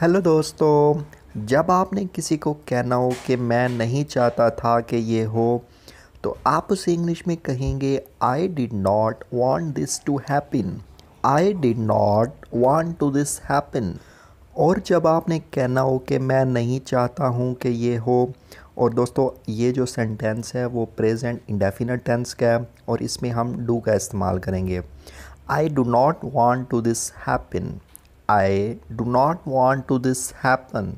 hello दोस्तों जब आपने किसी को कहना हो कि मैं नहीं चाहता था कि ये हो तो आप उसे इंग्लिश में कहेंगे I did not want this to happen I did not want to this happen और जब आपने कहना हो कि मैं नहीं चाहता हूँ कि ये हो और दोस्तों ये जो सेंटेंस है वो प्रेजेंट इंडेफिनेट टेंस का है और इसमें हम डू का इस्तेमाल करेंगे I do not want to this happen I do not want to this happen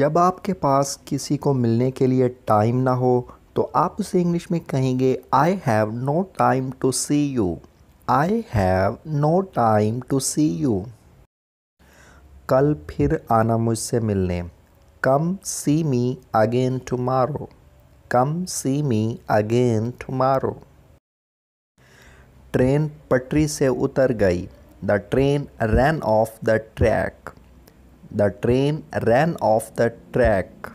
जब आपके पास किसी को मिलने के लिए टाइम ना हो तो आप उसे इंग्लिश में कहेंगे I have no time to see you I have no time to see you कल फिर आना मुझसे मिलने come see me again tomorrow come see me again tomorrow train पटरी से उतर गई the train run off the track the train run off the track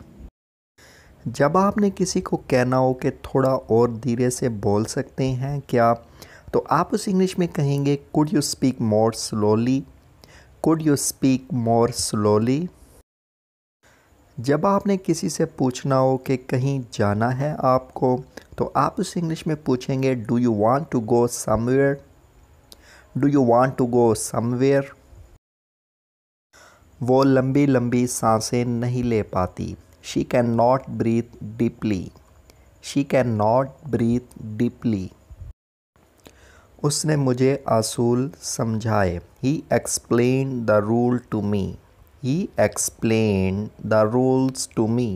जब आपने किसी को कहना हो कि थोड़ा और धीरे से बोल सकते हैं क्या तो आप उस इंग्लिश में कहेंगे could you speak more slowly could you speak more slowly जब आपने किसी से पूछना हो कि कहीं जाना है आपको तो आप उस इंग्लिश में पूछेंगे do you want to go somewhere do you want to go somewhere वो लंबी लंबी सांसें नहीं ले पाती she can not breathe deeply she can not breathe deeply उसने मुझे असूल समझाए he explain the rule to me he explain the rules to me